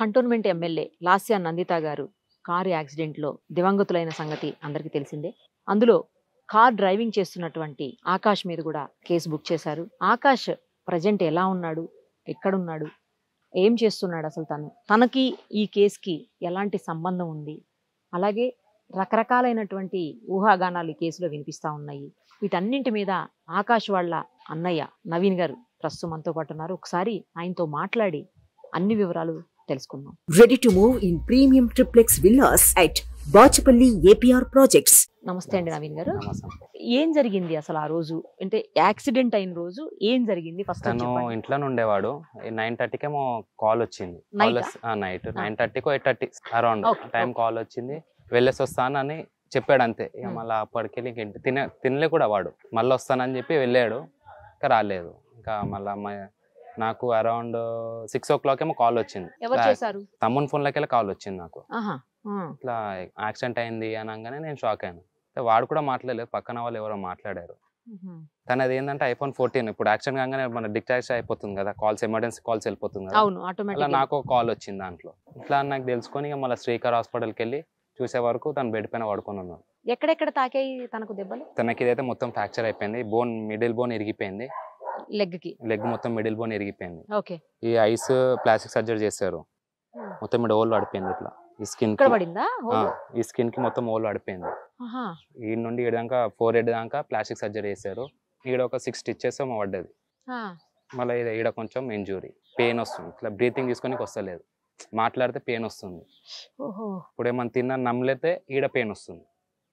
Cantonment MLA Lasya Nanditha గారు car యాక్సిడెంట్లో దివంగతులైన సంగతి అందరికీ తెలిసిందే అందులో కార్ డ్రైవింగ్ చేస్తున్నటువంటి ఆకాష్ మీద కూడా కేసు బుక్ చేశారు ఆకాష్ ప్రజెంట్ ఎలా ఉన్నాడు ఎక్కడున్నాడు ఏం చేస్తున్నాడు అసలు తను తనకి ఈ కేసుకి ఎలాంటి సంబంధం ఉంది అలాగే రకరకాలైనటువంటి ఊహాగానాలు ఈ కేసులో వినిపిస్తూ ఉన్నాయి వీటన్నింటి మీద ఆకాష్ వాళ్ళ అన్నయ్య నవీన్ గారు ప్రస్తుతం మనతో పాటు ఉన్నారు ఒకసారి ఆయనతో మాట్లాడి అన్ని వివరాలు తెలుసుకుందాం ready to move in premium triplex villas at Bachupally APR projects నమస్తే అండి నవీన్ గారు ఏం జరిగింది అసలు ఆ రోజు అంటే యాక్సిడెంట్ అయిన రోజు ఏం జరిగింది ఫస్ట్ తను ఇంట్లోనే ఉండేవాడు నైన్ థర్టీకేమో కాల్ వచ్చింది నైట్ నైన్ థర్టీకో eight thirty around time call వచ్చింది వెళ్ళేసి అని చెప్పాడు అంతే ఇక మళ్ళీ అప్పటికెళ్ళి ఇంక తిన తినలే కూడా వాడు మళ్ళీ వస్తానని చెప్పి వెళ్ళాడు ఇంకా రాలేదు ఇంకా మళ్ళీ నాకు అరౌండ్ సిక్స్ ఓ క్లాక్ ఏమో కాల్ వచ్చింది తమ్ముని ఫోన్ లోకి కాల్ వచ్చింది నాకు ఇట్లా యాక్సిడెంట్ అయింది అనగానే నేను షాక్ అయ్యాను వాడు కూడా మాట్లాడలేదు పక్కన వాళ్ళు ఎవరో మాట్లాడారు తన అది ఏంటంటే ఐఫోన్ ఫోర్టీన్ ఇప్పుడు యాక్సిడెంట్ కాగానే మన డిటాచ్ అయిపోతుంది కదా కాల్స్ ఎమర్జెన్సీ కాల్స్ వెళ్ళిపోతుంది కదా నాకు కాల్ వచ్చింది దాంట్లో ఇట్లా నాకు తెలుసుకొని మళ్ళీ శ్రీకర్ హాస్పిటల్కి వెళ్ళి చూసే వరకు తను బెడ్ పైన పడుకొని ఉన్నాడు ఎక్కడెక్కడ తాకాయి తనకు దెబ్బలు తనకి ఇదైతే మొత్తం ఫ్రాక్చర్ అయిపోయింది బోన్ మిడిల్ బోన్ ఇరిగిపోయింది లెగ్ కి లెగ్ మొత్తం మిడిల్ బోన్ ఎరిగిపోయింది ఓకే ఈ ఐస్ ప్లాస్టిక్ సర్జరీ చేశారు మొత్తం మీద ఓల్ పడిపోయింది ఇట్లా ఈ స్కిన్ ఈ స్కిన్ కి మొత్తం ఓల్ పడిపోయింది ఈ నుండి ఇక్కడ దాకా ఫోర్ ఎడ్ దాకా ప్లాస్టిక్ సర్జరీ చేశారు ఇక్కడ ఒక సిక్స్ స్టిచ్చెస్ పడ్డది మళ్ళీ ఈడ కొంచెం ఇంజూరీ పెయిన్ వస్తుంది ఇట్లా బ్రీతింగ్ తీసుకొని వస్తలేదు మాట్లాడితే పెయిన్ వస్తుంది ఇప్పుడు ఏమైనా తిన్నా నమ్మలేతే ఈడ పెయిన్ వస్తుంది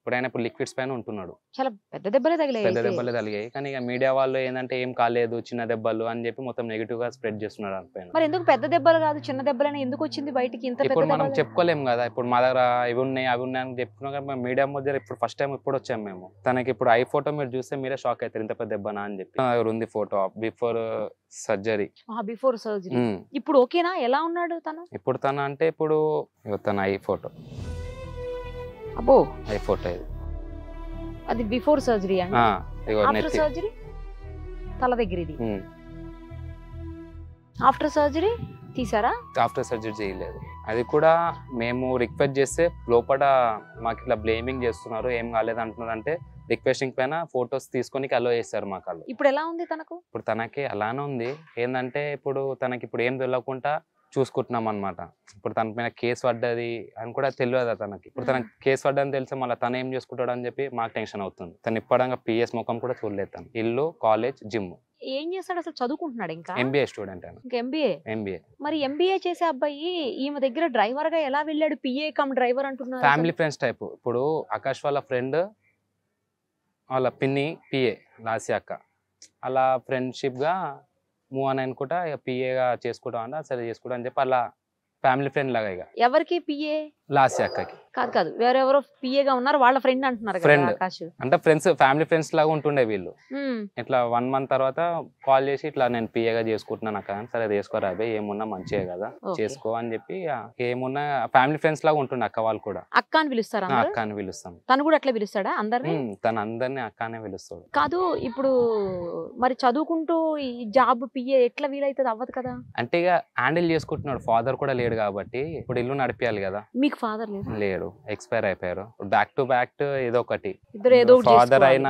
ఇప్పుడు ఆయన ఇప్పుడు లిక్విడ్స్ పైన ఉంటున్నాడు చాలా పెద్ద దెబ్బలే తగిలాయి పెద్ద దెబ్బలే తగిలాయి కానీ ఇక మీడియా వాళ్ళు ఏంటంటే ఏం కాలేదు చిన్న దెబ్బలు అని చెప్పి మొత్తం నెగిటివ్ గా స్ప్రెడ్ చేస్తున్నారు దానిపైన మరి ఎందుకు పెద్ద దెబ్బలు కాదు చిన్న దెబ్బలని ఎందుకు వచ్చింది బయటికి ఇంత ఇప్పుడు మనం చెప్పుకోలేము కదా ఇప్పుడు మా దగ్గర ఇవి ఉన్నాయి అవి ఉన్నాయి అని చెప్పుకున్నాం కానీ మీడియా మధ్య ఇప్పుడు ఫస్ట్ టైం ఇప్పుడు వచ్చాం మేము తనకి ఇప్పుడు ఐ ఫోటో మీరు చూస్తే మీరే షాక్ అవుతారు ఇంత పెద్ద దెబ్బనా అని చెప్పి ఉంది photo before surgery before surgery ఇప్పుడు ఓకేనా ఎలా ఉన్నాడు తను ఇప్పుడు తన అంటే ఇప్పుడు తన ఐ ఫోటో అబ్బో ఐ ఫోటో ఇది అది బిఫోర్ సర్జరీ అండి ఆఫ్టర్ సర్జరీ తల దగ్గర ఇది ఆఫ్టర్ సర్జరీ తీసారా ఆఫ్టర్ సర్జరీ చేయలేదు అది కూడా మేము రిక్వెస్ట్ చేస్తే లోపల మాకు ఇట్లా బ్లేమింగ్ చేస్తున్నారు ఏం కాలేదు అంటున్నారు అంటే రిక్వెస్టింగ్ పైన ఫొటోస్ తీసుకొని అలో చేస్తారు మాకు ఇప్పుడు ఎలా ఉంది తనకు ఇప్పుడు తనకి అలానే ఉంది ఏంటంటే ఇప్పుడు తనకి ఇప్పుడు ఏం తెలియకుండా చూసుకుంటున్నాం అనమాట ఇప్పుడు తన పైన కేసు పడ్డది అని కూడా తెలియదు తనకి ఇప్పుడు తన కేసు పడ్డని తెలిసి మళ్ళీ తను ఏం చేసుకుంటాడు అని చెప్పి మాకు టెన్షన్ అవుతుంది తను ఇప్పడంగా పిఎస్ ముఖం కూడా చూడలేదు తను ఇల్లు కాలేజ్ జిమ్ ఏం చేస్తాడు అసలు చదువుకుంటున్నాడు ఇంకా ఎంబీఏ స్టూడెంట్ ఎంబీఏ ఎంబీఏ మరి ఎంబీఏ చేసే అబ్బాయి ఈమె దగ్గర డ్రైవర్ గా ఎలా వెళ్ళాడు పిఏ కమ్ డ్రైవర్ అంటున్నారు ఫ్యామిలీ ఫ్రెండ్స్ టైప్ ఇప్పుడు ఆకాష్ వాళ్ళ ఫ్రెండ్ వాళ్ళ పిన్ని పిఏ లాసి అక్క అలా ఫ్రెండ్షిప్ గా మూవ్ అని అనుకుంటా ఇక పిఏగా చేసుకోవడం అన్న సరే చేసుకోవడం అని చెప్పి అలా ఫ్యామిలీ ఫ్రెండ్ లాగా ఇక ఎవరికి పిఏ లాస్ట్ అక్కకి కాదు కాదు వేరెవరో పిఏగా ఉన్నారు వాళ్ళ ఫ్రెండ్ అంటున్నారు ఫ్రెండ్ అంటే ఫ్రెండ్స్ ఫ్యామిలీ ఫ్రెండ్స్ లాగా ఉంటుండే వీళ్ళు ఇట్లా వన్ మంత్ తర్వాత కాల్ చేసి ఇట్లా నేను పిఏగా చేసుకుంటున్నాను అక్క సరే చేసుకోరా ఏమున్నా మంచిదే కదా చేసుకో అని చెప్పి ఏమున్నా ఫ్యామిలీ ఫ్రెండ్స్ లాగా ఉంటుండే అక్క వాళ్ళు కూడా అక్క అని పిలుస్తారు అక్క అని పిలుస్తాం తను కూడా అట్లా పిలుస్తాడా అందరిని తను అందరిని అక్క అనే పిలుస్తాడు కాదు ఇప్పుడు మరి చదువుకుంటూ ఈ జాబ్ పిఏ ఎట్లా వీలైతుంది అవ్వదు కదా అంటే ఇక హ్యాండిల్ చేసుకుంటున్నాడు ఫాదర్ కూడా లేడు కాబట్టి ఇప్పుడు ఇల్లు నడిపియాలి కదా మీకు మీకు ఫాదర్ లేదు ఎక్స్పైర్ అయిపోయారు బ్యాక్ టు బ్యాక్ ఏదో ఒకటి ఏదో ఫాదర్ అయిన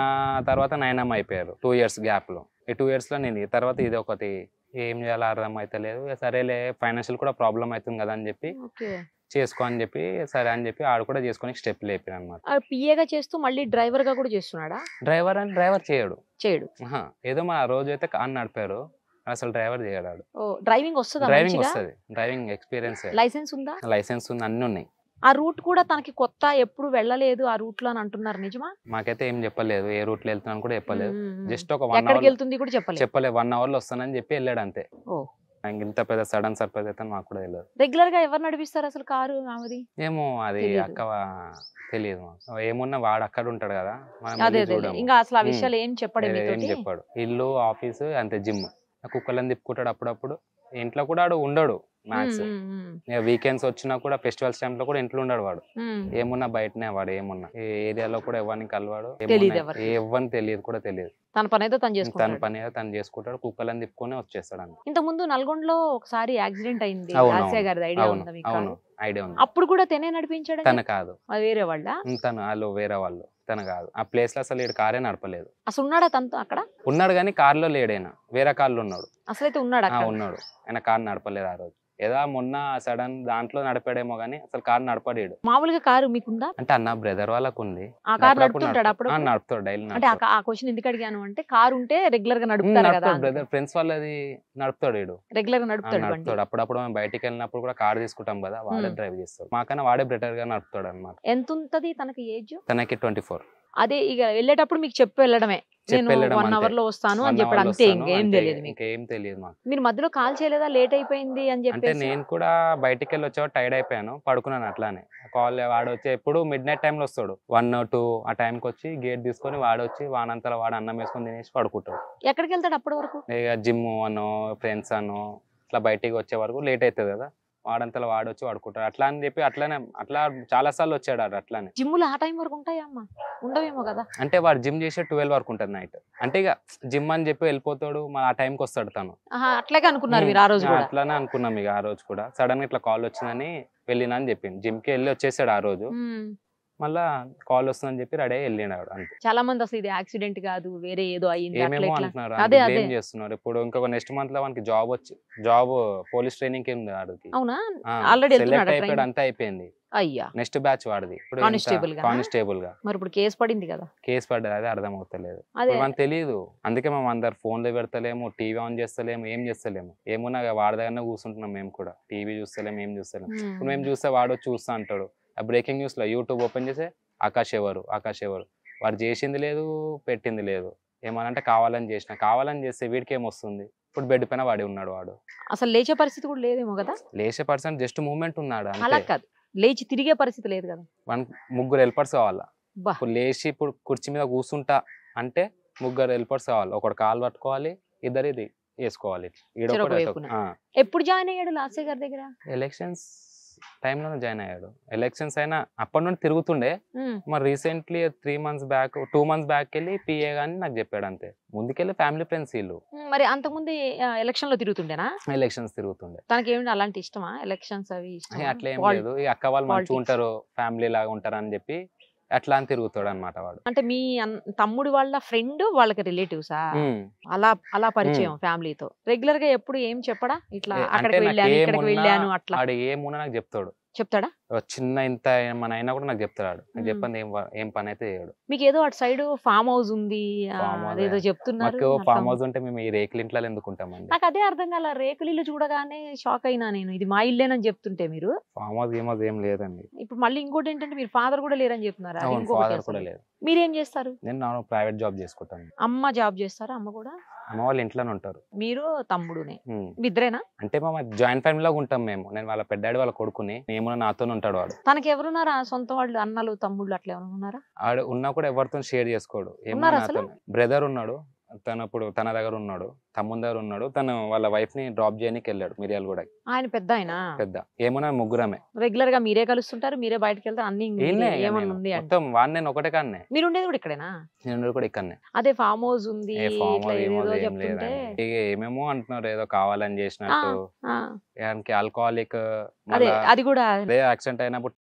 తర్వాత నైనం అయిపోయారు టూ ఇయర్స్ గ్యాప్ లో ఈ టూ ఇయర్స్ లో నేను తర్వాత ఇది ఒకటి ఏం చేయాలి అర్థం లేదు సరేలే ఫైనాన్షియల్ కూడా ప్రాబ్లం అవుతుంది కదా అని చెప్పి చేసుకో అని చెప్పి సరే అని చెప్పి ఆడు కూడా చేసుకొని స్టెప్ లేపిన అనమాట పిఏగా చేస్తూ మళ్ళీ డ్రైవర్ గా కూడా చేస్తున్నాడా డ్రైవర్ అని డ్రైవర్ చేయడు చేయడు ఏదో మా రోజు అయితే కాన్ నడిపారు అసలు డ్రైవర్ చేయడాడు డ్రైవింగ్ వస్తుంది డ్రైవింగ్ వస్తుంది డ్రైవింగ్ ఎక్స్పీరియన్స్ లైసెన్స్ ఉందా లైసెన్స్ ఉంది అన్ని ఉన్నాయి ఆ రూట్ కూడా తనకి కొత్త ఎప్పుడు వెళ్ళలేదు ఆ రూట్ లో అని అంటున్నారు నిజమా మాకైతే ఏం చెప్పలేదు ఏ రూట్ లో వెళ్తున్నాను కూడా చెప్పలేదు జస్ట్ ఒక వన్ అవర్ వెళ్తుంది కూడా చెప్పలేదు చెప్పలేదు వన్ అవర్ లో వస్తానని చెప్పి వెళ్ళాడు అంతే ఇంత పెద్ద సడన్ సర్ప్రైజ్ అయితే మాకు కూడా తెలియదు రెగ్యులర్ గా ఎవరు నడిపిస్తారు అసలు కారు ఆమెది ఏమో అది అక్క తెలియదు ఏమున్నా వాడు అక్కడ ఉంటాడు కదా ఇంకా అసలు ఆ విషయాలు ఏం చెప్పాడు ఏం చెప్పాడు ఇల్లు ఆఫీసు అంతే జిమ్ కుక్కలను తిప్పుకుంటాడు అప్పుడప్పుడు ఇంట్లో కూడా వాడు ఉండడు మ్యాథ్స్ వీకెండ్స్ వచ్చినా కూడా ఫెస్టివల్స్ టైమ్ లో కూడా ఇంట్లో ఉండడు వాడు ఏమున్నా బయటనే వాడు ఏమున్నా ఏరియాలో కూడా ఎవరిని కలవాడు ఎవరిని తెలియదు కూడా తెలియదు తన పని అయితే తను చేసుకుంటాడు తన పని అయితే తను చేసుకుంటాడు కుక్కలను తిప్పుకొని వచ్చేస్తాడు అంత ఇంత ముందు నల్గొండలో ఒకసారి యాక్సిడెంట్ అయింది ఆసియా గారి ఐడియా ఉంది అవును ఐడియా ఉంది అప్పుడు కూడా తనే నడిపించాడు తన కాదు వేరే వాళ్ళ తను వాళ్ళు వేరే వాళ్ళు తన కాదు ఆ ప్లేస్ లో అసలు ఈడు కారే నడపలేదు అసలు ఉన్నాడా తనతో అక్కడ ఉన్నాడు కానీ కార్లో లేడైనా వేరే కార్లో ఉన్నాడు అసలు అయితే ఉన్నాడు ఉన్నాడు ఆయన కార్ నడపలేదు ఆ రోజు ఏదో మొన్న సడన్ దాంట్లో నడిపాడేమో గానీ అసలు కారు నడపడాడు మామూలుగా కారు మీకుందా అంటే అన్న బ్రదర్ వాళ్ళకు ఉంది ఆ నడుపుతాడు క్వశ్చన్ ఎందుకు అడిగాను అంటే కారు ఉంటే రెగ్యులర్ గా నడుపుతాడు కదా బ్రదర్ ఫ్రెండ్స్ వాళ్ళది నడుపుతాడు రెగ్యులర్ గా నడుపుతాడు అప్పుడప్పుడు మేము బయటికి వెళ్ళినప్పుడు కూడా కారు తీసుకుంటాం కదా వాడే డ్రైవ్ చేస్తాడు మాకన్నా వాడే బ్రెటర్ గా నడుపుతాడు అనమాట ఎంత ఉంటది తనకి ఏజ్ తనకి ట్వంటీ ఫోర్ అదే ఇక వెళ్ళేటప్పుడు మీకు చెప్పి వెళ్ళడమే నేను వన్ అవర్ లో వస్తాను అని చెప్పాడు అంతే ఇంకేం తెలియదు ఏం తెలియదు మీరు మధ్యలో కాల్ చేయలేదా లేట్ అయిపోయింది అని చెప్పి నేను కూడా బయటికి వెళ్ళి వచ్చా టైర్డ్ అయిపోయాను పడుకున్నాను అట్లానే కాల్ వాడు వచ్చి ఎప్పుడు మిడ్ నైట్ టైంలో వస్తాడు వన్ టూ ఆ టైంకి వచ్చి గేట్ తీసుకొని వాడు వచ్చి వానంతా వాడు అన్నం వేసుకొని తినేసి పడుకుంటాడు ఎక్కడికి వెళ్తాడు అప్పటి వరకు ఇక జిమ్ అను ఫ్రెండ్స్ అను ఇట్లా బయటికి వచ్చే వరకు లేట్ అవుతుంది కదా వాడంతలో వాడొచ్చి వాడుకుంటారు అట్లా అని చెప్పి అట్లానే అట్లా చాలా సార్లు వచ్చాడు అట్లానే జిమ్ ఆ టైం వరకు ఉంటాయమ్మా ఉండవేమో కదా అంటే వాడు జిమ్ చేసే ట్వెల్వ్ వరకు ఉంటుంది నైట్ అంటే ఇక జిమ్ అని చెప్పి వెళ్ళిపోతాడు మన ఆ కి వస్తాడు తను అట్లాగే అనుకున్నారు ఆ రోజు అట్లానే అనుకున్నాం ఇక ఆ రోజు కూడా సడన్ గా ఇట్లా కాల్ వచ్చిందని వెళ్ళినా అని చెప్పింది జిమ్ కి వెళ్ళి వచ్చేసాడు ఆ రోజు మళ్ళా కాల్ వస్తుందని చెప్పి రెడీ వెళ్ళిండు ఆవిడ చాలా మంది అసలు ఇది యాక్సిడెంట్ కాదు వేరే ఏదో అయ్యింది ఏమేమో అంటున్నారు చేస్తున్నారు ఇప్పుడు ఇంకొక నెక్స్ట్ మంత్ లో వానికి జాబ్ వచ్చి జాబ్ పోలీస్ ట్రైనింగ్ కి ఉంది అవునా సెలెక్ట్ అయిపోయాడు అంతా అయిపోయింది అయ్యా నెక్స్ట్ బ్యాచ్ వాడిది ఇప్పుడు ఇంత కానిస్టేబుల్ గా మరి ఇప్పుడు కేసు పడింది కదా కేసు పడ్డది అదే అర్థం అవుతలేదు అదే మనకు తెలియదు అందుకే మేము అందరు ఫోన్లో పెడతలేము టీవీ ఆన్ చేస్తలేము ఏం చేస్తలేము ఏమున్నా వాడి దగ్గరనే కూర్చుంటున్నాం మేము కూడా టీవీ చూస్తలేము ఏం చూస్తలేము hmm. ఇప్పుడు మేము చూస్తే వాడు చూస్తా అంటాడు ఆ బ్రేకింగ్ న్యూస్లో యూట్యూబ్ ఓపెన్ చేసే ఆకాష్ ఎవరు ఆకాష్ ఎవరు వాడు చేసింది లేదు పెట్టింది లేదు ఏమనంటే కావాలని చేసిన కావాలని చేస్తే వీడికి ఏమొస్తుంది ఇప్పుడు బెడ్ పైన వాడి ఉన్నాడు వాడు అసలు లేచే పరిస్థితి కూడా లేదేమో కదా లేచే పరిస్థితి జస్ట్ మూమెంట్ ఉన్నాడు కాదు లేచి తిరిగే పరిస్థితి లేదు కదా వన్ ముగ్గురు హెల్పర్స్ కావాలా ఇప్పుడు లేచి ఇప్పుడు కుర్చీ మీద కూర్చుంటా అంటే ముగ్గురు హెల్పర్స్ కావాలి ఒకటి కాలు పట్టుకోవాలి ఇద్దరు ఇది వేసుకోవాలి ఎప్పుడు జాయిన్ అయ్యాడు లాస్ట్ గారి దగ్గర ఎలక్షన్స్ లోనే జాయిన్ అయ్యాడు ఎలక్షన్స్ అయినా అప్పటి నుండి తిరుగుతుండే మరి రీసెంట్లీ three months back two months back వెళ్ళి పిఏ గాని నాకు చెప్పాడు అంతే ముందుకెళ్ళి ఫ్యామిలీ ఫ్రెండ్స్ వీళ్ళు మరి ముందు ఎలక్షన్ లో తిరుగుతుండేనా ఎలక్షన్స్ తిరుగుతుండే తనకి ఏమి అలాంటి ఇష్టమా ఎలక్షన్స్ అవి అట్లా ఏం లేదు అక్క వాళ్ళు మంచిగా ఉంటారు ఫ్యామిలీ లాగా ఉంటారు అని చెప్పి అట్లా అని తిరుగుతాడు అనమాట వాడు అంటే మీ తమ్ముడు వాళ్ళ ఫ్రెండ్ వాళ్ళకి రిలేటివ్సా అలా అలా పరిచయం ఫ్యామిలీతో రెగ్యులర్ గా ఎప్పుడు ఏం చెప్పడా ఇట్లా అక్కడికి వెళ్ళాను ఇక్కడికి వెళ్ళాను అట్లా ఏమున్నా నాకు చెప్తాడు చెప్తాడా చిన్న ఇంత మన అయినా కూడా నాకు చెప్తాడు నాకు చెప్పండి ఏం ఏం పని అయితే చేయడు మీకు ఏదో అటు సైడ్ ఫామ్ హౌస్ ఉంది ఏదో చెప్తున్నారు ఫామ్ హౌస్ ఉంటే మేము ఈ రేకులు ఇంట్లో ఎందుకుంటామండి నాకు అదే అర్థం కాల రేకులు ఇల్లు చూడగానే షాక్ అయినా నేను ఇది మా ఇల్లేనని చెప్తుంటే మీరు ఫామ్ హౌస్ ఏమో ఏం లేదండి ఇప్పుడు మళ్ళీ ఇంకోటి ఏంటంటే మీరు ఫాదర్ కూడా లేరని చెప్తున్నారు ఫాదర్ కూడా లేదు మీరు ఏం చేస్తారు నేను ప్రైవేట్ జాబ్ చేసుకుంటాను అమ్మ జాబ్ చేస్తారా అమ్మ కూడా అమ్మ వాళ్ళు ఇంట్లోనే ఉంటారు మీరు తమ్ముడునే ఇద్దరేనా అంటే మా జాయింట్ ఫ్యామిలీ లాగా ఉంటాం మేము నేను వాళ్ళ పెద్దాడి వాళ్ళ కొడుకుని మేము నాతోనే ఉంటాడు వాడు తనకి ఎవరున్నారా సొంత వాళ్ళు అన్నలు తమ్ముళ్ళు అట్లా ఎవరు ఉన్నారా ఆడు ఉన్నా కూడా ఎవరితో షేర్ చేసుకోడు బ్రదర్ ఉన్నాడు తను ఇప్పుడు తన దగ్గర ఉన్నాడు తమ్ముని దగ్గర ఉన్నాడు తను వాళ్ళ వైఫ్ ని డ్రాప్ చేయడానికి వెళ్ళాడు మిరియాలు కూడా ఆయన పెద్ద ఆయన పెద్ద ఏమన్నా ముగ్గురమే రెగ్యులర్ గా మీరే కలుస్తుంటారు మీరే బయటకు వెళ్తారు అన్ని మొత్తం వాడిని నేను ఒకటే కానీ మీరు ఉండేది కూడా ఇక్కడేనా నేను కూడా ఇక్కడనే అదే ఫామ్ హౌస్ ఉంది ఇక ఏమేమో అంటున్నారు ఏదో కావాలని చేసినట్టు దానికి ఆల్కహాలిక్ అది కూడా అదే యాక్సిడెంట్ అయినప్పుడు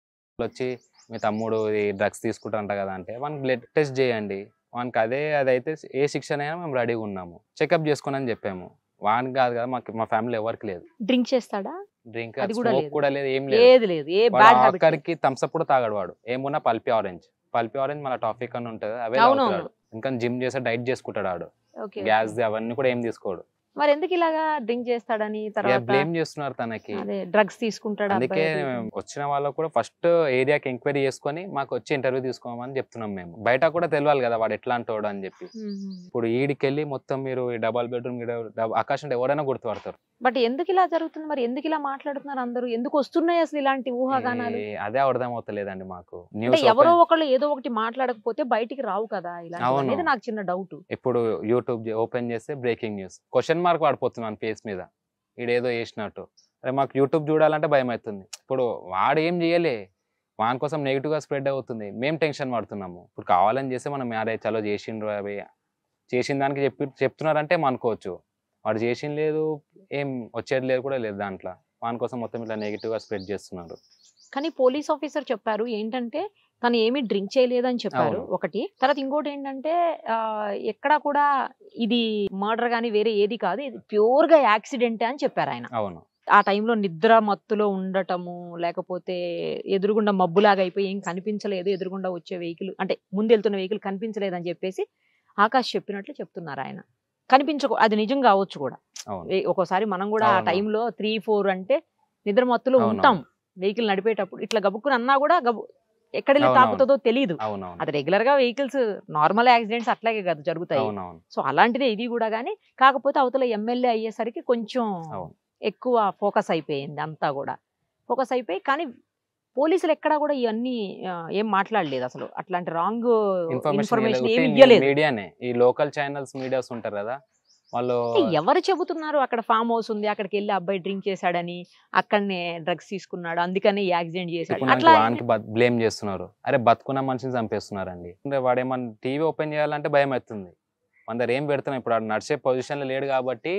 వచ్చి మీ తమ్ముడు డ్రగ్స్ తీసుకుంటా అంట కదా అంటే వన్ బ్లడ్ టెస్ట్ చేయండి వానికి అదే అదైతే ఏ శిక్షణ అయినా మేము రెడీగా ఉన్నాము చెకప్ చేసుకుని అని చెప్పాము వానికి కాదు కదా మాకు మా ఫ్యామిలీ ఎవరికి లేదు డ్రింక్ చేస్తాడా డ్రింక్ కూడా లేదు ఏం లేదు లేదు ఏ థమ్స్అప్ కూడా తాగాడు వాడు ఏమున్నా పల్పి ఆరెంజ్ పల్పి ఆరెంజ్ మన టాఫిక్ అని ఉంటుంది అవే ఇంకా జిమ్ చేసే డైట్ చేసుకుంటాడు వాడు గ్యాస్ అవన్నీ కూడా ఏం తీసుకోడు మరి ఎందుకు ఇలాగా డ్రింక్ చేస్తాడని తర్వాత బ్లేమ్ చేస్తున్నారు తనకి డ్రగ్స్ తీసుకుంటాడు అందుకే వచ్చిన వాళ్ళకు కూడా ఫస్ట్ ఏరియాకి ఎంక్వైరీ చేసుకొని మాకు వచ్చి ఇంటర్వ్యూ తీసుకోమని చెప్తున్నాం మేము బయట కూడా తెలియాలి కదా వాడు ఎట్లాంటోడు అని చెప్పి ఇప్పుడు ఈడికెళ్ళి మొత్తం మీరు డబల్ బెడ్రూమ్ ఆకాశం ఎవరైనా గుర్తుపడతారు బట్ ఎందుకు ఇలా జరుగుతుంది మరి ఎందుకు ఇలా మాట్లాడుతున్నారు అందరూ ఎందుకు వస్తున్నాయి అసలు ఇలాంటి ఊహాగానాలు అదే అర్థమవుతలేదండి మాకు ఎవరో ఒకళ్ళు ఏదో ఒకటి మాట్లాడకపోతే బయటికి రావు కదా ఇలా అనేది నాకు చిన్న డౌట్ ఇప్పుడు యూట్యూబ్ ఓపెన్ చేస్తే బ్రేకింగ్ న్యూస్ క్వశ్చన్ మార్క్ పడిపోతున్నాను ఫేస్ మీద ఈడేదో వేసినట్టు అరే మాకు యూట్యూబ్ చూడాలంటే భయం అవుతుంది ఇప్పుడు వాడు ఏం చేయలే వాని కోసం నెగిటివ్ గా స్ప్రెడ్ అవుతుంది మేము టెన్షన్ పడుతున్నాము ఇప్పుడు కావాలని చేస్తే మనం మ్యారేజ్ చాలా చేసిండ్రు అవి చేసిన దానికి చెప్పి చెప్తున్నారంటే మనం వాడు చేసిన లేదు ఏం వచ్చేది లేదు కూడా లేదు దాంట్లో వాని కోసం మొత్తం ఇట్లా నెగిటివ్గా స్ప్రెడ్ చేస్తున్నారు కానీ పోలీస్ ఆఫీసర్ చెప్పారు ఏంటంటే తను ఏమి డ్రింక్ చేయలేదని చెప్పారు ఒకటి తర్వాత ఇంకోటి ఏంటంటే ఎక్కడా కూడా ఇది మర్డర్ కానీ వేరే ఏది కాదు ఇది ప్యూర్ గా యాక్సిడెంటే అని చెప్పారు ఆయన అవును ఆ టైంలో నిద్ర మత్తులో ఉండటము లేకపోతే ఎదురుగుండా మబ్బులాగా అయిపోయి ఏం కనిపించలేదు ఎదురుగుండా వచ్చే వెహికల్ అంటే ముందు వెళ్తున్న వెహికల్ కనిపించలేదు అని చెప్పేసి ఆకాష్ చెప్పినట్లు చెప్తున్నారు ఆయన కనిపించకు అది నిజం కావచ్చు కూడా ఒక్కోసారి మనం కూడా ఆ టైంలో త్రీ ఫోర్ అంటే నిద్ర ఉంటాం వెహికల్ నడిపేటప్పుడు ఇట్లా గబుక్కుని అన్నా కూడా గబు ఎక్కడ తాపుతుందో తాకుతుందో తెలియదు అది రెగ్యులర్ గా వెహికల్స్ నార్మల్ యాక్సిడెంట్స్ అట్లాగే కదా జరుగుతాయి సో అలాంటిది ఇది కూడా కానీ కాకపోతే అవతల ఎమ్మెల్యే అయ్యేసరికి కొంచెం ఎక్కువ ఫోకస్ అయిపోయింది అంతా కూడా ఫోకస్ అయిపోయి కానీ పోలీసులు ఎక్కడా కూడా ఇవన్నీ ఏం మాట్లాడలేదు అసలు అట్లాంటి రాంగ్ ఇన్ఫర్మేషన్ ఏమి మీడియానే ఈ లోకల్ ఛానల్స్ మీడియాస్ ఉంటారు కదా వాళ్ళు ఎవరు చెబుతున్నారు అక్కడ ఫామ్ హౌస్ ఉంది అక్కడికి వెళ్ళి అబ్బాయి డ్రింక్ చేశాడని అక్కడనే డ్రగ్స్ తీసుకున్నాడు అందుకని యాక్సిడెంట్ చేశాడు అట్లా బ్లేమ్ చేస్తున్నారు అరే బతుకున్న మనిషిని చంపేస్తున్నారండి వాడేమన్నా టీవీ ఓపెన్ చేయాలంటే భయం అవుతుంది అందరు ఏం పెడుతున్నాం ఇప్పుడు నడిచే పొజిషన్లో లేడు కాబట్టి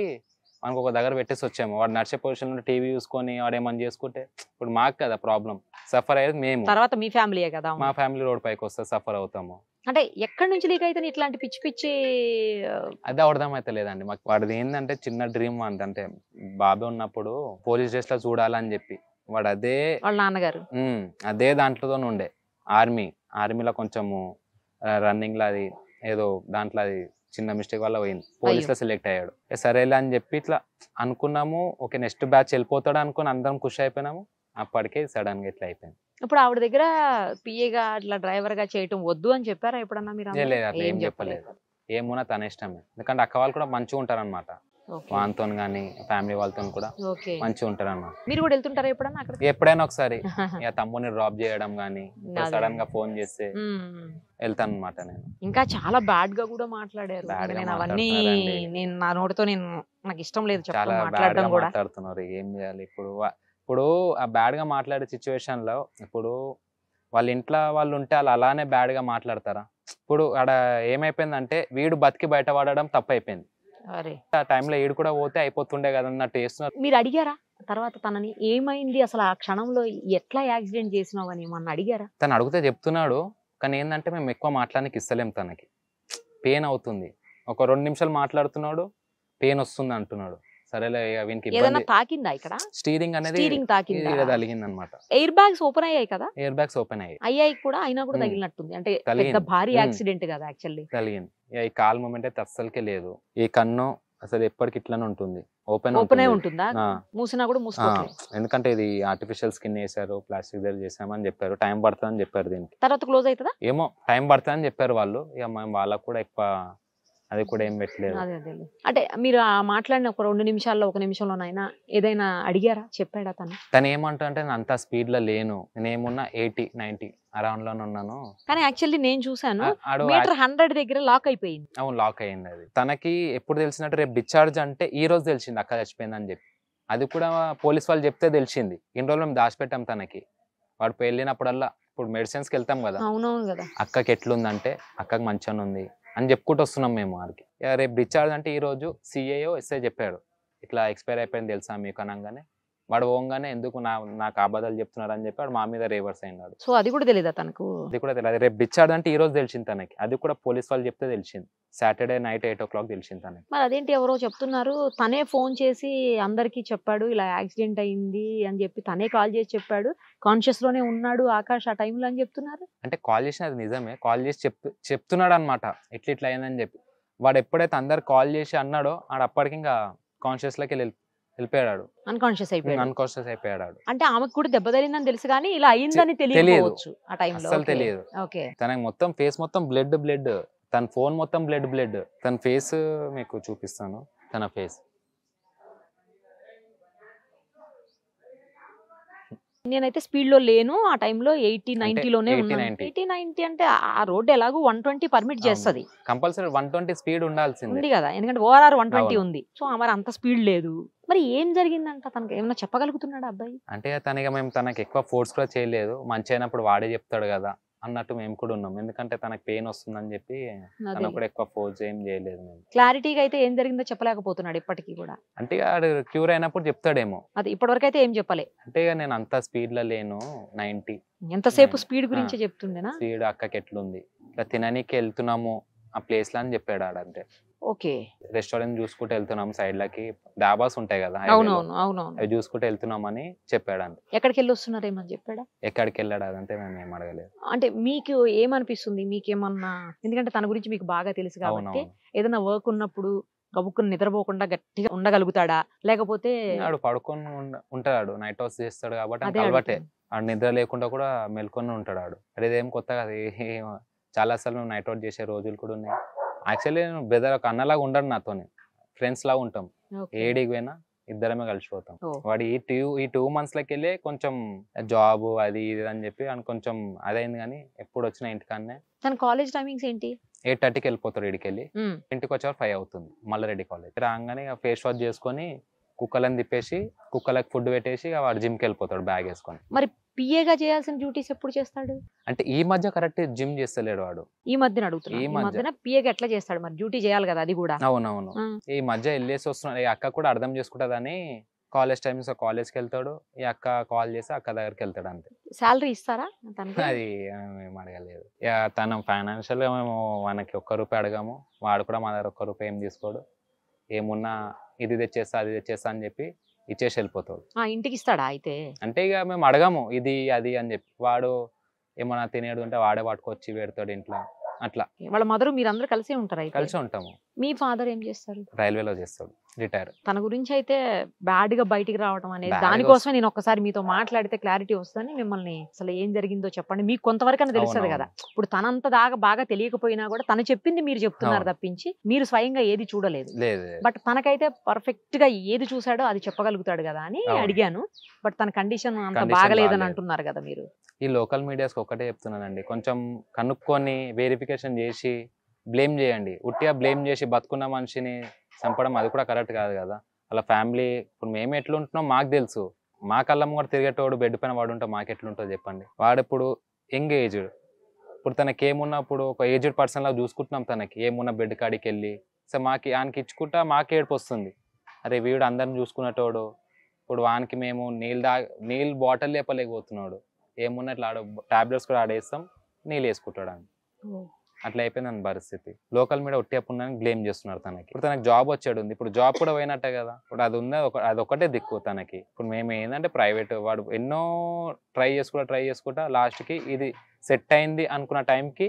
మనకు ఒక దగ్గర పెట్టేసి వచ్చాము వాడు నడిచే లో టీవీ చూసుకొని వాడు ఏమని చేసుకుంటే ఇప్పుడు మాకు కదా ప్రాబ్లం సఫర్ అయ్యేది మేము తర్వాత మీ ఫ్యామిలీ కదా మా ఫ్యామిలీ రోడ్ పైకి వస్తే సఫర్ అవుతాము అంటే ఎక్కడి నుంచి లీక్ అయితే ఇట్లాంటి పిచ్చి పిచ్చి అదే అర్థం అయితే లేదండి మాకు వాడిది ఏంటంటే చిన్న డ్రీమ్ అంటే బాబే ఉన్నప్పుడు పోలీస్ స్టేషన్ లో చూడాలని చెప్పి వాడు అదే వాళ్ళ నాన్నగారు అదే దాంట్లో ఉండే ఆర్మీ ఆర్మీలో కొంచెము రన్నింగ్లో అది ఏదో దాంట్లో అది చిన్న మిస్టేక్ వల్ల పోయింది లో సెలెక్ట్ అయ్యాడు సరేలే అని చెప్పి ఇట్లా అనుకున్నాము ఓకే నెక్స్ట్ బ్యాచ్ వెళ్ళిపోతాడు అనుకుని అందరం ఖుషి అయిపోయినాము అప్పటికే గా ఇట్లా అయిపోయింది ఇప్పుడు ఆవిడ దగ్గర పిఏగా అట్లా డ్రైవర్ గా చేయటం వద్దు అని చెప్పారా ఎప్పుడన్నా మీరు ఏం చెప్పలేదు ఏమున్నా తన ఇష్టమే ఎందుకంటే అక్క వాళ్ళు కూడా మంచిగా అనమాట వాంతో కానీ ఫ్యామిలీ వాళ్ళతో కూడా మంచిగా ఉంటారు అన్నమాట మీరు కూడా వెళ్తుంటారా ఎప్పుడైనా ఎప్పుడైనా ఒకసారి తమ్ముని డ్రాప్ చేయడం కానీ సడన్ గా ఫోన్ చేస్తే వెళ్తాను అనమాట నేను ఇంకా చాలా బ్యాడ్ గా కూడా మాట్లాడారు నేను అవన్నీ నేను నా నోటితో నేను నాకు ఇష్టం లేదు చాలా బ్యాడ్ గా మాట్లాడుతున్నారు ఏం చేయాలి ఇప్పుడు ఇప్పుడు ఆ బ్యాడ్ గా మాట్లాడే సిచ్యువేషన్ లో ఇప్పుడు వాళ్ళ ఇంట్లో వాళ్ళు ఉంటే వాళ్ళు అలానే బ్యాడ్ గా మాట్లాడతారా ఇప్పుడు అక్కడ ఏమైపోయింది అంటే వీడు బతికి బయట పడడం తప్పు అయిపోయింది అరే ఆ టైంలో ఏడు కూడా పోతే అయిపోతుండే కదా అన్నట్టు చేస్తున్నారు మీరు అడిగారా తర్వాత తనని ఏమైంది అసలు ఆ క్షణంలో ఎట్లా యాక్సిడెంట్ చేసినావు అని ఏమన్నా అడిగారా తను అడిగితే చెప్తున్నాడు కానీ ఏంటంటే మేము ఎక్కువ మాట్లాడానికి ఇస్తలేం తనకి పెయిన్ అవుతుంది ఒక రెండు నిమిషాలు మాట్లాడుతున్నాడు పెయిన్ వస్తుంది అంటున్నాడు సరేలే వీనికి ఏదైనా తాకిందా ఇక్కడ స్టీరింగ్ అనేది స్టీరింగ్ తాకింది తగిలింది అనమాట ఎయిర్ బ్యాగ్స్ ఓపెన్ అయ్యాయి కదా ఎయిర్ బ్యాగ్స్ ఓపెన్ అయ్యాయి అయ్యాయి కూడా అయినా కూడా తగిలినట్టుంది అంటే పెద్ద భారీ యాక్సిడెంట్ కదా యాక్చువల్లీ తగిలింది ఈ కాల్ మూమెంట్ అయితే అస్సలకే లేదు ఈ కన్ను అసలు ఎప్పటికి ఇట్లానే ఉంటుంది ఓపెన్ ఓపెన్ ఉంటుందా మూసినా కూడా మూసుకోవచ్చు ఎందుకంటే ఇది ఆర్టిఫిషియల్ స్కిన్ వేసారు ప్లాస్టిక్ దగ్గర చేసామని చెప్పారు టైం పడుతుందని చెప్పారు దీనికి తర్వాత క్లోజ్ అవుతుందా ఏమో టైం పడుతుంది చెప్పారు వాళ్ళు ఇక మేము వాళ్ళకు కూడా ఎక్కువ అది కూడా ఏం పెట్టలేదు అంటే మీరు ఆ మాట్లాడిన ఒక రెండు నిమిషాల్లో ఒక నిమిషంలోనైనా ఏదైనా అడిగారా చెప్పాడా తను తను ఏమంటా అంటే అంత స్పీడ్ లో లేను నేనేమున్నా ఎయిటీ నైన్టీ అరౌండ్ లోనే ఉన్నాను కానీ యాక్చువల్లీ నేను చూసాను ఆడు హండ్రెడ్ దగ్గర లాక్ అయిపోయింది అవును లాక్ అయింది అది తనకి ఎప్పుడు తెలిసినట్టు రేపు డిశ్చార్జ్ అంటే ఈ రోజు తెలిసింది అక్క చచ్చిపోయింది అని చెప్పి అది కూడా పోలీస్ వాళ్ళు చెప్తే తెలిసింది ఇన్ని రోజులు మేము దాచిపెట్టాం తనకి వాడు వెళ్ళినప్పుడల్లా ఇప్పుడు మెడిసిన్స్ కి వెళ్తాం కదా అవునవును కదా అక్కకి ఎట్లుందంటే అక్కకి మంచిగా ఉంది అని చెప్పుకుంటూ వస్తున్నాం మేము వారికి రేపు డిశ్చార్జ్ అంటే ఈరోజు సిఏఓ ఎస్ఏ చెప్పాడు ఇట్లా ఎక్స్పైర్ అయిపోయింది తెలుసా మీకు అనగానే వాడు ఓంగానే ఎందుకు నా నాకు అబద్ధాలు చెప్తున్నారు అని చెప్పి వాడు మా మీద రేవర్స్ అయినాడు సో అది కూడా తెలియదా తనకు అది కూడా తెలియదు రేపు బిచ్చాడు అంటే ఈ రోజు తెలిసింది తనకి అది కూడా పోలీస్ వాళ్ళు చెప్తే తెలిసింది Saturday night eight o'clock తెలిసింది తనకి మరి అదేంటి ఎవరో చెప్తున్నారు తనే ఫోన్ చేసి అందరికీ చెప్పాడు ఇలా యాక్సిడెంట్ అయింది అని చెప్పి తనే కాల్ చేసి చెప్పాడు కాన్షియస్ లోనే ఉన్నాడు ఆకాష్ ఆ టైంలో అని చెప్తున్నారు అంటే కాల్ చేసిన అది నిజమే కాల్ చేసి చెప్ చెప్తున్నాడు అనమాట ఎట్లా ఇట్లా అయిందని చెప్పి వాడు ఎప్పుడైతే అందరు కాల్ చేసి అన్నాడో ఆడ అప్పటికి ఇంకా కాన్షియస్లోకి వెళ్ళి వెళ్ళిపోయాడు అన్కాన్షియస్ అయిపోయాడు అన్కాన్షియస్ అయిపోయాడు అంటే ఆమెకు కూడా దెబ్బ తగిలిందని తెలుసు కానీ ఇలా అయిందని తెలియదు ఆ టైం అసలు తెలియదు ఓకే తనకి మొత్తం ఫేస్ మొత్తం బ్లడ్ బ్లడ్ తన ఫోన్ మొత్తం బ్లడ్ బ్లడ్ తన ఫేస్ మీకు చూపిస్తాను తన ఫేస్ నేనైతే స్పీడ్ లో లేను ఆ టైంలో ఎయిటీ నైన్టీలోనే ఎయిటీ నైన్టీ అంటే ఆ రోడ్ ఎలాగో వన్ ట్వంటీ పర్మిట్ చేస్తుంది కంపల్సరీ వన్ ట్వంటీ స్పీడ్ ఉండాల్సింది ఉంది కదా ఎందుకంటే ఓఆర్ఆర్ వన్ ట్వంటీ ఉంది సో మరి అంత స్పీడ్ లేదు మరి ఏం జరిగిందంట తనకి ఏమైనా చెప్పగలుగుతున్నాడు అబ్బాయి అంటే తనకి మేము తనకి ఎక్కువ ఫోర్స్ కూడా చేయలేదు మంచి అయినప్పుడు వాడే చెప్తాడు కదా అన్నట్టు మేము కూడా ఉన్నాం ఎందుకంటే తనకు పెయిన్ వస్తుందని చెప్పి కూడా ఎక్కువ ఫోర్స్ ఏం చేయలేదు క్లారిటీగా అయితే ఏం జరిగిందో చెప్పలేకపోతున్నాడు ఇప్పటికీ కూడా అంటే ఆడు క్యూర్ అయినప్పుడు చెప్తాడేమో అది ఇప్పటివరకు అయితే ఏం చెప్పలే అంటే నేను అంత స్పీడ్ లో లేను నైన్టీ ఎంతసేపు స్పీడ్ గురించి చెప్తుండేనా స్పీడ్ అక్కకి ఎట్లుంది ఇట్లా తిననీకి వెళ్తున్నాము ఆ ప్లేస్ లో అని చెప్పాడు ఆడంతే ఓకే రెస్టారెంట్ చూసుకుంటూ వెళ్తున్నాం సైడ్ లకి డాబాస్ ఉంటాయి కదా అవునవును అవునవును అవి చూసుకుంటూ వెళ్తున్నామని చెప్పాడు అంతే ఎక్కడికి వెళ్ళి వస్తున్నారు ఏమని చెప్పాడా ఎక్కడికి వెళ్ళాడు అదంతే మేము ఏం అడగలేదు అంటే మీకు ఏమనిపిస్తుంది మీకేమన్నా ఎందుకంటే తన గురించి మీకు బాగా తెలుసు కాబట్టి ఏదైనా వర్క్ ఉన్నప్పుడు గబుక్కుని నిద్రపోకుండా గట్టిగా ఉండగలుగుతాడా లేకపోతే పడుకొని ఉంటాడు నైట్ హౌస్ చేస్తాడు కాబట్టి అలవాటే ఆడు నిద్ర లేకుండా కూడా మెల్కొని ఉంటాడు అదేదేం అదేం కొత్త కదా చాలా అసలు నైట్ అవుట్ చేసే రోజులు కూడా ఉన్నాయి యాక్చువల్లీ నేను బ్రదర్ ఒక అన్నలాగా ఉండడు నాతోని ఫ్రెండ్స్ లాగా ఉంటాం ఏడికి పోయినా ఇద్దరమే కలిసిపోతాం వాడు ఈ టూ ఈ టూ మంత్స్ లకి వెళ్ళి కొంచెం జాబ్ అది ఇది అని చెప్పి అని కొంచెం అదైంది కానీ ఎప్పుడు వచ్చిన ఇంటికాన్నే తన కాలేజ్ టైమింగ్స్ ఏంటి ఎయిట్ థర్టీకి వెళ్ళిపోతాడు ఇడికి వెళ్ళి ఇంటికి వచ్చేవారు ఫైవ్ అవుతుంది మల్లారెడ్డి కాలేజ్ రాగానే ఫేస్ వాష్ చేసుకొని కుక్కలను తిప్పేసి కుక్కలకు ఫుడ్ పెట్టేసి వాడు జిమ్కి వెళ్ళిపోతాడు బ్యాగ్ వేసుకొని మరి పిఏగా చేయాల్సిన డ్యూటీస్ ఎప్పుడు చేస్తాడు అంటే ఈ మధ్య కరెక్ట్ జిమ్ చేస్తలేడు వాడు ఈ మధ్యన అడుగుతున్నాడు ఈ పిఏగా ఎట్లా చేస్తాడు మరి డ్యూటీ చేయాలి కదా అది కూడా అవునవును ఈ మధ్య వెళ్ళేసి వస్తున్నాడు ఈ అక్క కూడా అర్థం చేసుకుంటుందని కాలేజ్ టైమ్స్ కాలేజ్కి వెళ్తాడు ఈ అక్క కాల్ చేసి అక్క దగ్గరికి వెళ్తాడు అంతే శాలరీ ఇస్తారా అది ఏం అడగలేదు తన ఫైనాన్షియల్ మేము మనకి ఒక్క రూపాయి అడగాము వాడు కూడా మా దగ్గర ఒక్క రూపాయి ఏం తీసుకోడు ఏమున్నా ఇది తెచ్చేస్తా అది తెచ్చేస్తా అని చెప్పి ఇచ్చేసి వెళ్ళిపోతాడు ఇంటికి ఇస్తాడా అయితే అంటే ఇక మేము అడగము ఇది అది అని చెప్పి వాడు ఏమైనా తినేడు అంటే వాడే పట్టుకొచ్చి పెడతాడు ఇంట్లో అట్లా వాళ్ళ మదరు అందరు కలిసి ఉంటారు కలిసి ఉంటాము మీ ఫాదర్ ఏం చేస్తారు రైల్వేలో చేస్తాడు రిటైర్ తన గురించి అయితే బ్యాడ్ గా బయటికి రావడం అనేది దానికోసం నేను ఒక్కసారి మీతో మాట్లాడితే క్లారిటీ వస్తుందని మిమ్మల్ని అసలు ఏం జరిగిందో చెప్పండి మీకు కొంతవరకు తెలుస్తుంది కదా ఇప్పుడు తనంత దాకా బాగా తెలియకపోయినా కూడా తను చెప్పింది మీరు చెప్తున్నారు తప్పించి మీరు స్వయంగా ఏది చూడలేదు బట్ తనకైతే పర్ఫెక్ట్ గా ఏది చూసాడో అది చెప్పగలుగుతాడు కదా అని అడిగాను బట్ తన కండిషన్ అంత బాగలేదని అంటున్నారు కదా మీరు ఈ లోకల్ ఒకటే ఒక్కటే చెప్తున్నానండి కొంచెం కనుక్కొని వెరిఫికేషన్ చేసి బ్లేమ్ చేయండి ఉట్టిగా బ్లేమ్ చేసి బతుకున్న మనిషిని చంపడం అది కూడా కరెక్ట్ కాదు కదా అలా ఫ్యామిలీ ఇప్పుడు మేము ఎట్లుంటున్నాం మాకు తెలుసు మా కళ్ళమ్మ కూడా తిరిగేటోడు బెడ్ పైన వాడు ఉంటాం మాకు ఎట్లుంటుందో చెప్పండి ఇప్పుడు యంగ్ ఏజ్డ్ ఇప్పుడు తనకి ఏమున్నప్పుడు ఒక ఏజ్డ్ పర్సన్ లాగా చూసుకుంటున్నాం తనకి ఏమున్న బెడ్ కాడికి వెళ్ళి సో మాకి ఆయనకి ఇచ్చుకుంటా మాకు ఏడుపు వస్తుంది అరే వీడు అందరిని చూసుకునేటోడు ఇప్పుడు వానికి మేము నీళ్ళు దా నీళ్ళు బాటిల్ లేపలేకపోతున్నాడు ఏమున్నట్లు ఇట్లా ఆడ ట్యాబ్లెట్స్ కూడా ఆడేస్తాం నీళ్ళు వేసుకుంటాడు అని అట్లా అయిపోయింది దాని పరిస్థితి లోకల్ మీడియా ఒట్టి బ్లేమ్ చేస్తున్నారు తనకి ఇప్పుడు తనకు జాబ్ వచ్చాడు ఇప్పుడు జాబ్ కూడా పోయినట్టే కదా ఇప్పుడు అది ఉంది అది ఒకటే దిక్కు తనకి ఇప్పుడు మేము ఏంటంటే ప్రైవేట్ వాడు ఎన్నో ట్రై చేసుకుంటా ట్రై చేసుకుంటా లాస్ట్కి ఇది సెట్ అయింది అనుకున్న టైంకి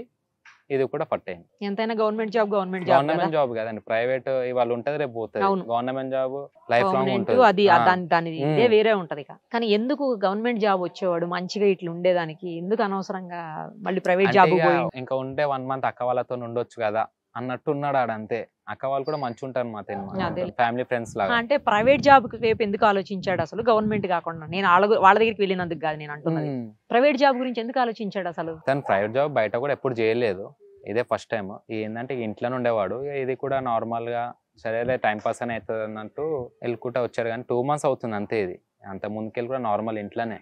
ఇది కూడా ఫట్ అయింది ఎంతైనా government job government job government job కదండి ప్రైవేట్ ఇవాళ ఉంటది రేపు పోతుంది గవర్నమెంట్ జాబ్ లైఫ్ లాంగ్ ఉంటుంది అది దాని దాని ఇదే వేరే ఉంటది కానీ ఎందుకు గవర్నమెంట్ జాబ్ వచ్చేవాడు మంచిగా ఇట్లా ఉండేదానికి ఎందుకు అనవసరంగా మళ్ళీ ప్రైవేట్ జాబ్ ఇంకా ఉంటే వన్ మంత్ అక్క వాళ్ళతో ఉండొచ్చు కదా అన్నట్టు ఉన్నాడు ఆడంతే అక్క వాళ్ళు కూడా మంచి ఉంటారు మా ఫ్యామిలీ ఫ్రెండ్స్ లాగా అంటే ప్రైవేట్ జాబ్ వైపు ఎందుకు ఆలోచించాడు అసలు గవర్నమెంట్ కాకుండా నేను వాళ్ళ దగ్గరికి వెళ్ళినందుకు కాదు నేను అంటున్నది ప్రైవేట్ జాబ్ గురించి ఎందుకు ఆలోచించాడు అసలు తను ప్రైవేట్ జాబ్ బయట కూడా ఎప్పుడు చేయలేదు ఇదే ఫస్ట్ టైం ఏంటంటే ఇంట్లోనే ఉండేవాడు ఇది కూడా నార్మల్ గా సరేలే టైం పాస్ అని అవుతుంది అన్నట్టు వెళ్ళుకుంటా వచ్చారు కానీ టూ మంత్స్ అవుతుంది అంతే ఇది అంత ముందుకెళ్ళి కూడా నార్మల్ ఇంట్లోనే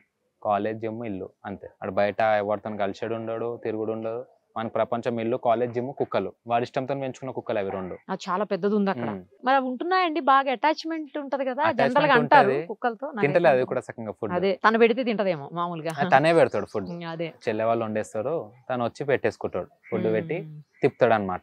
కాలేజ్ జిమ్ ఇల్లు అంతే అక్కడ బయట ఎవరితో కలిసాడు ఉండడు తిరుగుడు ఉండదు మన ప్రపంచం ఇల్లు కాలేజ్ జిమ్ కుక్కలు వాడి ఇష్టంతో పెంచుకున్న కుక్కలు అవి రెండు చాలా పెద్దది ఉంది అక్కడ మరి ఉంటున్నాయండి బాగా అటాచ్మెంట్ ఉంటది కదా జనరల్ గా అంటారు కుక్కలతో తింటలేదు అది కూడా సకంగా ఫుడ్ అదే తను పెడితే తింటదేమో మామూలుగా తనే పెడతాడు ఫుడ్ అదే చెల్లె వాళ్ళు వండేస్తారు తను వచ్చి పెట్టేసుకుంటాడు ఫుడ్ పెట్టి తిప్పుతాడనమాట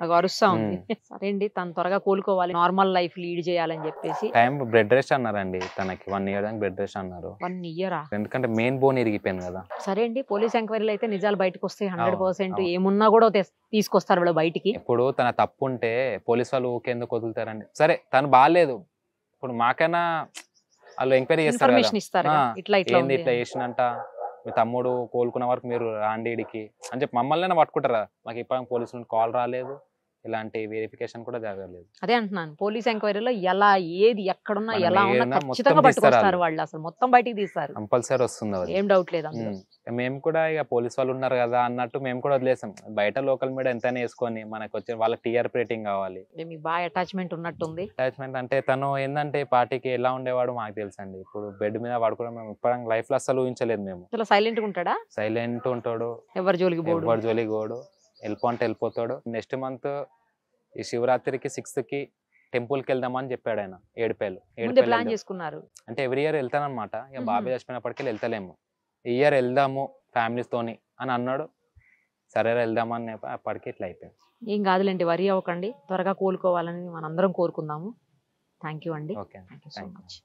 నాకు అరుస్తా ఉంది సరే అండి తను త్వరగా కోలుకోవాలి నార్మల్ లైఫ్ లీడ్ చేయాలని చెప్పేసి టైం బెడ్ రెస్ట్ అన్నారండి తనకి వన్ ఇయర్ దాకా బెడ్ రెస్ట్ అన్నారు వన్ ఇయరా ఎందుకంటే మెయిన్ బోన్ ఇరిగిపోయింది కదా సరే అండి పోలీస్ ఎంక్వైరీలు అయితే నిజాలు బయటకు వస్తాయి హండ్రెడ్ పర్సెంట్ ఏమున్నా కూడా తీసుకొస్తారు వాళ్ళు బయటికి ఇప్పుడు తన తప్పు ఉంటే పోలీస్ వాళ్ళు ఓకే ఎందుకు వదులుతారండి సరే తను బాగాలేదు ఇప్పుడు మాకైనా వాళ్ళు ఎంక్వైరీ చేస్తారు ఇట్లా ఇట్లా చేసినంట మీ తమ్ముడు కోలుకున్న వరకు మీరు రాండి ఇడికి అని చెప్పి మమ్మల్ని పట్టుకుంటారా మాకు ఇప్పటికీ పోలీసులు కాల్ రాలేదు ఇలాంటి వెరిఫికేషన్ కూడా జరగలేదు అదే అంటున్నాను పోలీస్ ఎంక్వైరీలో ఎలా ఏది ఎక్కడున్నా ఎలా ఉన్నా ఖచ్చితంగా పట్టుకొస్తారు వాళ్ళు అసలు మొత్తం బయటికి తీస్తారు కంపల్సరీ వస్తుంది ఏం డౌట్ లేదు మేము కూడా ఇక పోలీస్ వాళ్ళు ఉన్నారు కదా అన్నట్టు మేము కూడా వదిలేసాం బయట లోకల్ మీడియా ఎంతైనా వేసుకొని మనకు వచ్చే వాళ్ళ టీఆర్ రేటింగ్ కావాలి బాగా అటాచ్మెంట్ ఉన్నట్టుంది అటాచ్మెంట్ అంటే తను ఏంటంటే పార్టీకి ఎలా ఉండేవాడు మాకు తెలుసండి ఇప్పుడు బెడ్ మీద పడుకోవడం మేము ఇప్పుడు లైఫ్ లో అసలు ఊహించలేదు మేము సైలెంట్ ఉంటాడా సైలెంట్ ఉంటాడు ఎవరి జోలికి పోడు ఎవరి జోలికి పోడు వెళ్ళిపో అంటే వెళ్ళిపోతాడు నెక్స్ట్ మంత్ ఈ శివరాత్రికి సిక్స్త్కి టెంపుల్కి వెళ్దామని చెప్పాడు ఆయన ఏడుపేలు ప్లాన్ చేసుకున్నారు అంటే ఎవ్రీ ఇయర్ వెళ్తానమాట ఇక బాబాయ్ చచ్చిపోయినప్పటికీ వెళ్తలేము ఈ ఇయర్ వెళ్దాము ఫ్యామిలీస్తోని అని అన్నాడు సరే వెళ్దామని అప్పటికి ఇట్లా అయిపోయింది ఏం కాదులేండి వరి అవ్వకండి త్వరగా కోలుకోవాలని మనందరం కోరుకుందాము థ్యాంక్ యూ అండి okay thank you so much